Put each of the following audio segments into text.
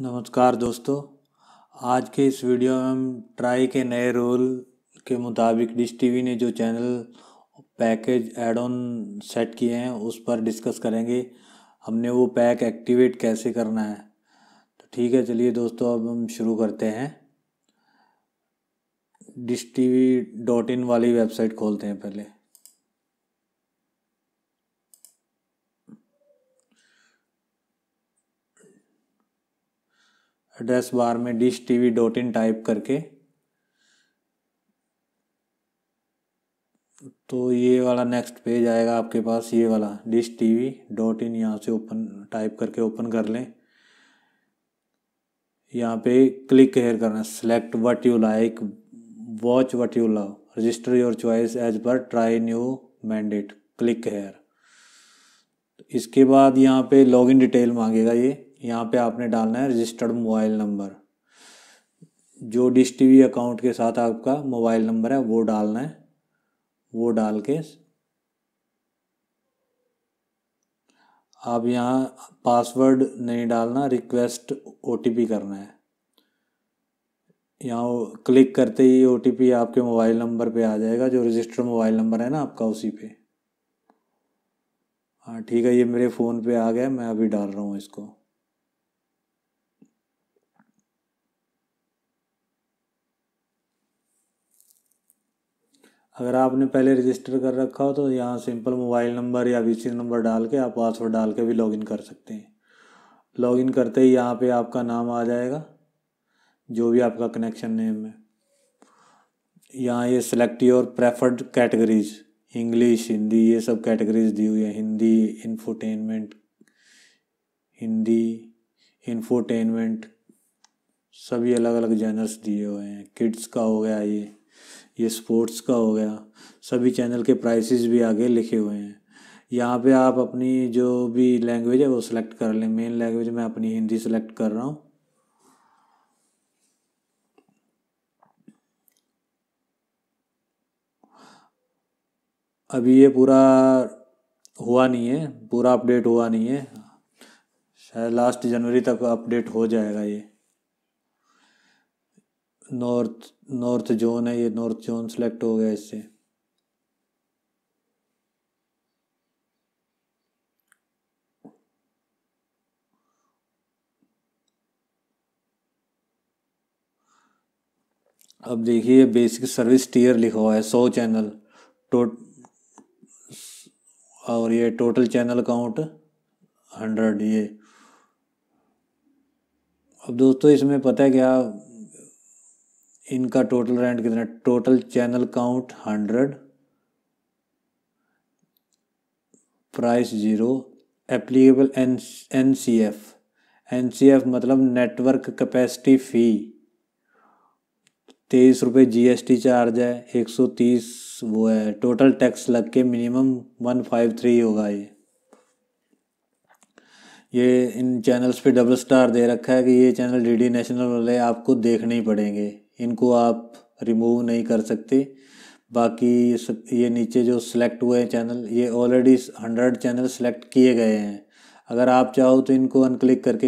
नमस्कार दोस्तों आज के इस वीडियो में हम ट्राई के नए रोल के मुताबिक डिश टीवी ने जो channel package add on set किए हैं उस पर डिस्कस करेंगे हमने वो पैक एक्टिवेट कैसे करना है तो ठीक है चलिए दोस्तों अब हम शुरू करते हैं Dish T V dot in वाली वेबसाइट खोलते हैं पहले एड्रेस बार में Dish T V dot in type करके तो ये वाला नेक्स्ट पेज आएगा आपके पास ये वाला Dish T V dot in यहाँ से ओपन टाइप करके ओपन कर लें यहाँ पे क्लिक हेयर करना select what you like watch what you love register your choice as per TRAI new mandate click here इसके बाद यहाँ पे लॉगिन डिटेल मांगेगा ये यहाँ पे आपने डालना है रजिस्टर्ड मोबाइल नंबर जो डिश टी वी अकाउंट के साथ आपका मोबाइल नंबर है वो डालना है वो डाल के आप यहाँ पासवर्ड नहीं डालना रिक्वेस्ट ओ करना है यहाँ क्लिक करते ही ओ आपके मोबाइल नंबर पे आ जाएगा जो रजिस्टर्ड मोबाइल नंबर है ना आपका उसी पे हाँ ठीक है ये मेरे फ़ोन पे आ गया मैं अभी डाल रहा हूँ इसको अगर आपने पहले रजिस्टर कर रखा हो तो यहाँ सिंपल मोबाइल नंबर या वी नंबर डाल के आप पासवर्ड डाल के भी लॉगिन कर सकते हैं लॉगिन करते ही यहाँ पे आपका नाम आ जाएगा जो भी आपका कनेक्शन नेम है यहाँ ये select your preferred categories English Hindi ये सब कैटेगरीज दी हुई है हिंदी इन्फोटेनमेंट हिंदी इन्फोटेनमेंट सभी अलग अलग जैनर्स दिए हुए हैं किड्स का हो गया ये ये स्पोर्ट्स का हो गया सभी चैनल के प्राइसेस भी आगे लिखे हुए हैं यहाँ पे आप अपनी जो भी लैंग्वेज है वो सिलेक्ट कर लें मेन लैंग्वेज में अपनी हिंदी सेलेक्ट कर रहा हूँ अभी ये पूरा हुआ नहीं है पूरा अपडेट हुआ नहीं है शायद लास्ट जनवरी तक अपडेट हो जाएगा ये नॉर्थ नॉर्थ जोन है ये नॉर्थ जोन सेलेक्ट हो गया इससे अब देखिए बेसिक सर्विस टीयर लिखा हुआ है सौ चैनल टोट और ये टोटल चैनल काउंट हंड्रेड ये अब दोस्तों इसमें पता है क्या इनका टोटल रेंट कितना total channel count hundred price zero applicable N N C F N C F मतलब नेटवर्क कैपेसिटी फ़ी तेईस रुपये जी एस टी चार्ज है एक सौ तीस वो है टोटल टैक्स लग के मिनिमम वन फाइव थ्री होगा ये ये इन चैनल्स पे डबल स्टार दे रखा है कि ये चैनल डी डी नेशनल वाले आपको देखने ही पड़ेंगे इनको आप रिमूव नहीं कर सकते बाकी ये नीचे जो सिलेक्ट हुए हैं चैनल ये ऑलरेडी हंड्रेड चैनल सेलेक्ट किए गए हैं अगर आप चाहो तो इनको अनक्लिक करके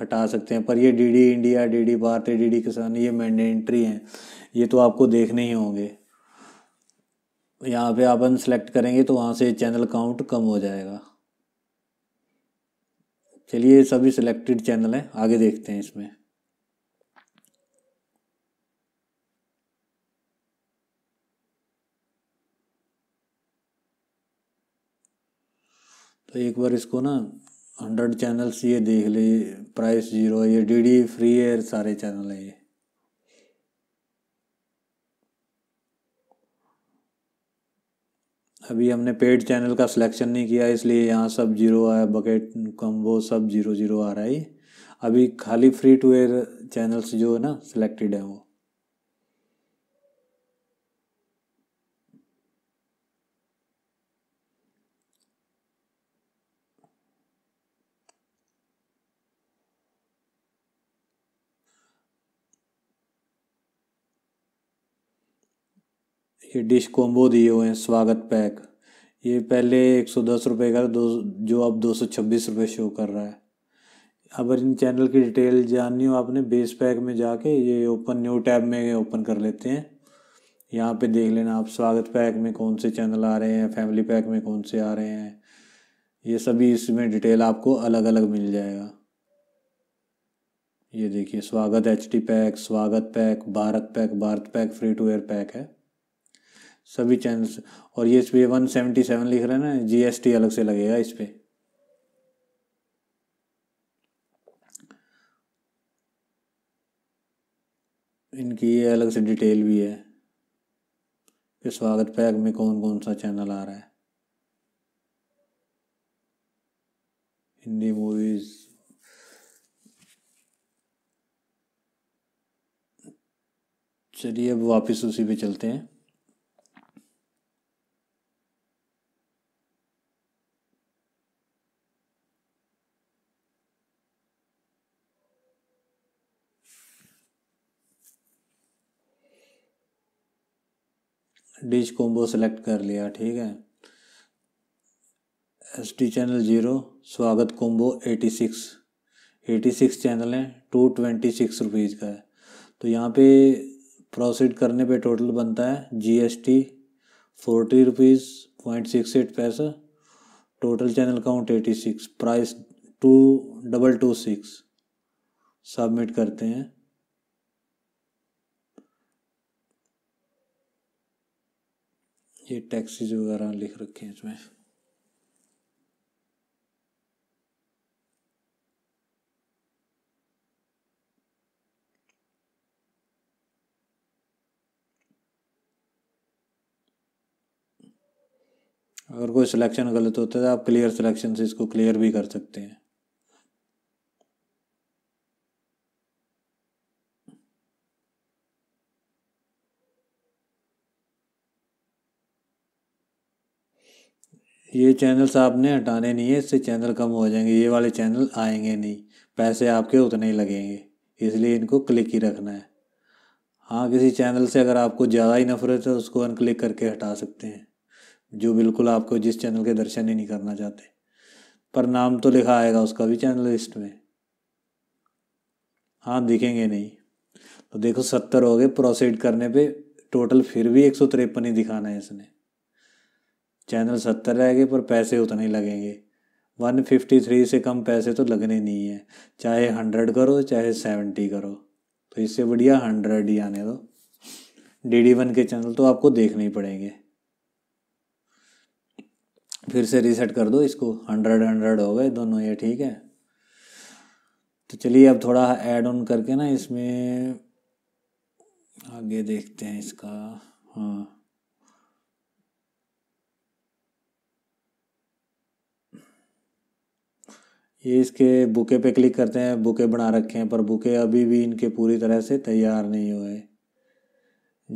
हटा सकते हैं पर ये D D India D D Bharat D D Kisan ये मैंडेट्री हैं ये तो आपको देखने ही होंगे यहाँ पे आप सेलेक्ट करेंगे तो वहाँ से चैनल काउंट कम हो जाएगा चलिए सभी सिलेक्टेड चैनल हैं आगे देखते हैं इसमें तो एक बार इसको ना हंड्रेड चैनल्स ये देख ले प्राइस जीरो ये डी डी फ्री एयर सारे चैनल हैं ये अभी हमने पेड चैनल का सिलेक्शन नहीं किया इसलिए यहाँ सब जीरो आया बकेट कम्बो सब जीरो जीरो आ रहा है अभी खाली फ्री टू एयर चैनल्स जो है ना सिलेक्टेड है वो ये डिश कॉम्बो दिए हुए हैं स्वागत पैक ये पहले एक सौ दस रुपये का दो जो अब दो सौ छब्बीस रुपये शो कर रहा है अब इन चैनल की डिटेल जाननी हो आपने बेस पैक में जाके ये ओपन न्यू टैब में ओपन कर लेते हैं यहाँ पे देख लेना आप स्वागत पैक में कौन से चैनल आ रहे हैं फैमिली पैक में कौन से आ रहे हैं ये सभी इसमें डिटेल आपको अलग अलग मिल जाएगा ये देखिए Swagat H pack Swagat pack Bharat pack Bharat pack free to air pack है सभी चैनल्स और ये इस पर वन सेवेंटी सेवन लिख रहे हैं ना जीएसटी अलग से लगेगा इस पर इनकी ये अलग से डिटेल भी है कि स्वागत पैक में कौन कौन सा चैनल आ रहा है हिंदी मूवीज चलिए अब वापस उसी पे चलते हैं डिश कोम्बो सेलेक्ट कर लिया ठीक है S T channel zero Swagat combo eighty six eighty six channel है टू ट्वेंटी सिक्स रुपीज़ का है तो यहाँ पे प्रोसीड करने पे टोटल बनता है G S T forty rupees point six eight paisa total channel count eighty six price two double two six submit करते हैं ये टैक्सीज वगैरह लिख रखे हैं इसमें अगर कोई सिलेक्शन गलत होता है तो आप क्लियर सिलेक्शन से इसको क्लियर भी कर सकते हैं ये चैनल्स आपने हटाने नहीं है इससे चैनल कम हो जाएंगे ये वाले चैनल आएंगे नहीं पैसे आपके उतने ही लगेंगे इसलिए इनको क्लिक ही रखना है हाँ किसी चैनल से अगर आपको ज़्यादा ही नफरत है उसको अनक्लिक करके हटा सकते हैं जो बिल्कुल आपको जिस चैनल के दर्शन ही नहीं करना चाहते पर नाम तो लिखा आएगा उसका भी चैनल लिस्ट में हाँ दिखेंगे नहीं तो देखो सत्तर हो गए प्रोसीड करने पे टोटल फिर भी एक सौ तिरपन ही दिखाना है इसने चैनल सत्तर रह गए पर पैसे उतने ही लगेंगे वन फिफ्टी थ्री से कम पैसे तो लगने नहीं है चाहे हंड्रेड करो चाहे सेवेंटी करो तो इससे बढ़िया हंड्रेड ही आने दो डी डी वन के चैनल तो आपको देखने ही पड़ेंगे फिर से रीसेट कर दो इसको हंड्रेड हंड्रेड हो गए दोनों ये ठीक है तो चलिए अब थोड़ा ऐड ऑन करके ना इसमें आगे देखते हैं इसका हाँ ये इसके बुके पे क्लिक करते हैं बुके बना रखे हैं पर बुके अभी भी इनके पूरी तरह से तैयार नहीं हुए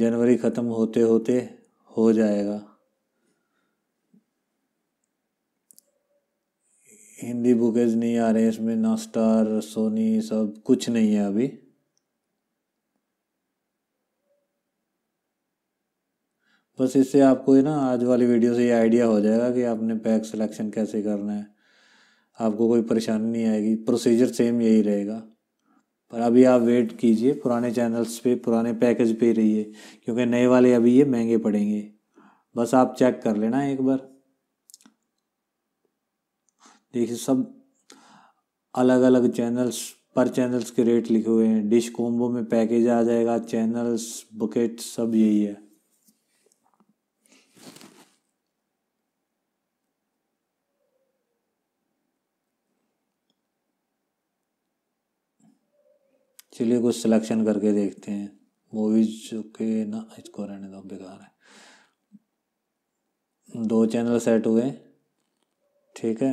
जनवरी ख़त्म होते होते हो जाएगा हिंदी बुकेज नहीं आ रहे इसमें स्टार सोनी सब कुछ नहीं है अभी बस इससे आपको ना आज वाली वीडियो से ये आइडिया हो जाएगा कि आपने पैक सिलेक्शन कैसे करना है आपको कोई परेशानी नहीं आएगी प्रोसीजर सेम यही रहेगा पर अभी आप वेट कीजिए पुराने चैनल्स पे पुराने पैकेज पे रहिए क्योंकि नए वाले अभी ये महंगे पड़ेंगे बस आप चेक कर लेना एक बार देखिए सब अलग अलग चैनल्स पर चैनल्स के रेट लिखे हुए हैं डिश कॉम्बो में पैकेज आ जाएगा चैनल्स बुकेट सब यही है चलिए कुछ सिलेक्शन करके देखते हैं मूवीज के ना इसको रहने दो बेकार है दो चैनल सेट हुए ठीक है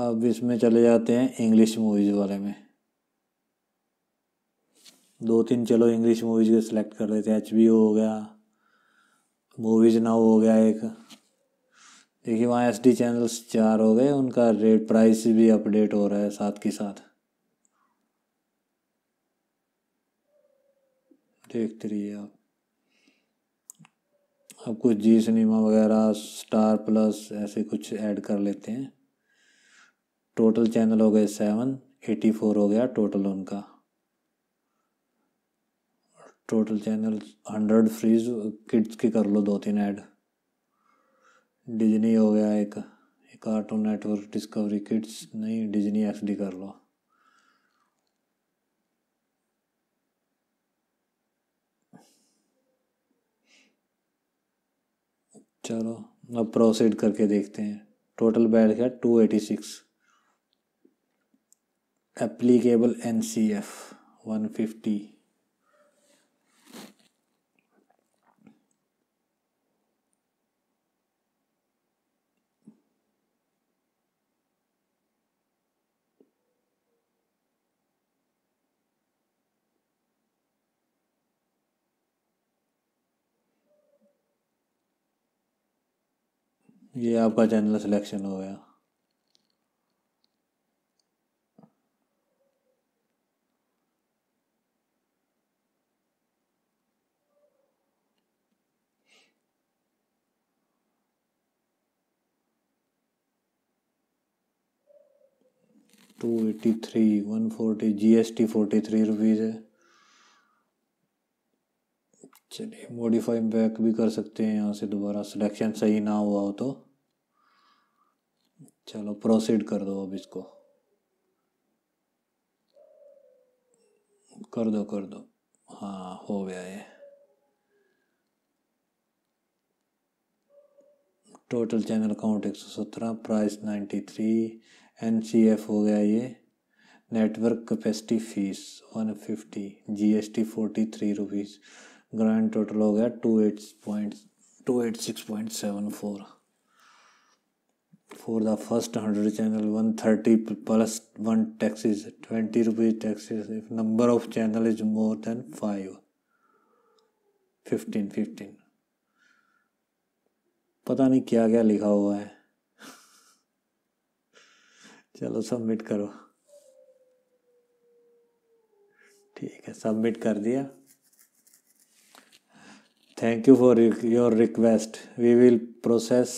अब इसमें चले जाते हैं इंग्लिश मूवीज़ वाले में दो तीन चलो इंग्लिश मूवीज़ के सिलेक्ट कर लेते हैं एच हो गया मूवीज़ नाउ हो गया एक देखिए वहाँ एस डी चैनल्स चार हो गए उनका रेट प्राइस भी अपडेट हो रहा है साथ के साथ देखते रहिए आप अब कुछ जी सिनेमा वगैरह स्टार प्लस ऐसे कुछ ऐड कर लेते हैं टोटल चैनल हो गए सेवन एटी फोर हो गया टोटल उनका total channel hundred free kids के कर लो दो तीन ऐड डिजनी हो गया एक कार्टून नेटवर्क डिस्कवरी किड्स नहीं डिजनी एक्सडी कर लो चलो अब प्रोसीड करके देखते हैं टोटल बैठ गया two eighty six applicable N C F one fifty ये आपका जनरल सिलेक्शन हो गया two eighty three one forty G S T forty three rupees है चलिए मॉडिफाई बैक भी कर सकते हैं यहाँ से दोबारा सिलेक्शन सही ना हुआ हो तो चलो प्रोसीड कर दो अब इसको कर दो कर दो हाँ हो गया ये टोटल चैनल काउंट सत्रह price ninety three N C F हो गया ये network capacity fees one fifty G S T forty three rupees grand total हो गया two eight point two eight six point seven four for the first hundred channel one thirty plus one taxes twenty rupees tax number of channel is more than five fifteen fifteen पता नहीं क्या क्या लिखा हुआ है चलो submit करो ठीक है सबमिट कर दिया thank you for your request we will process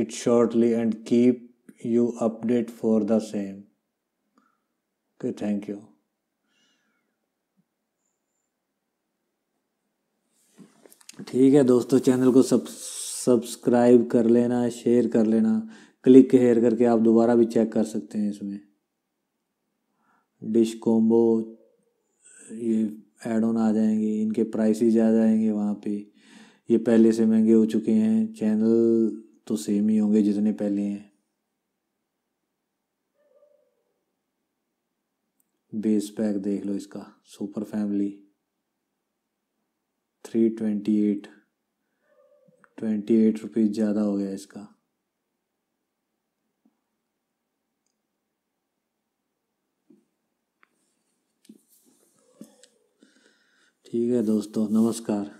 it shortly and keep you update for the same okay thank you ठीक है दोस्तों चैनल को सब सब्सक्राइब कर लेना शेयर कर लेना क्लिक हेयर करके आप दोबारा भी चेक कर सकते हैं इसमें डिश कॉम्बो ये एड ऑन आ जाएंगे इनके प्राइसेज आ जाएंगे वहाँ पे ये पहले से महंगे हो चुके हैं चैनल तो सेम ही होंगे जितने पहले हैं बेस पैक देख लो इसका super family three twenty eight twenty eight rupees ज़्यादा हो गया इसका ठीक है दोस्तों नमस्कार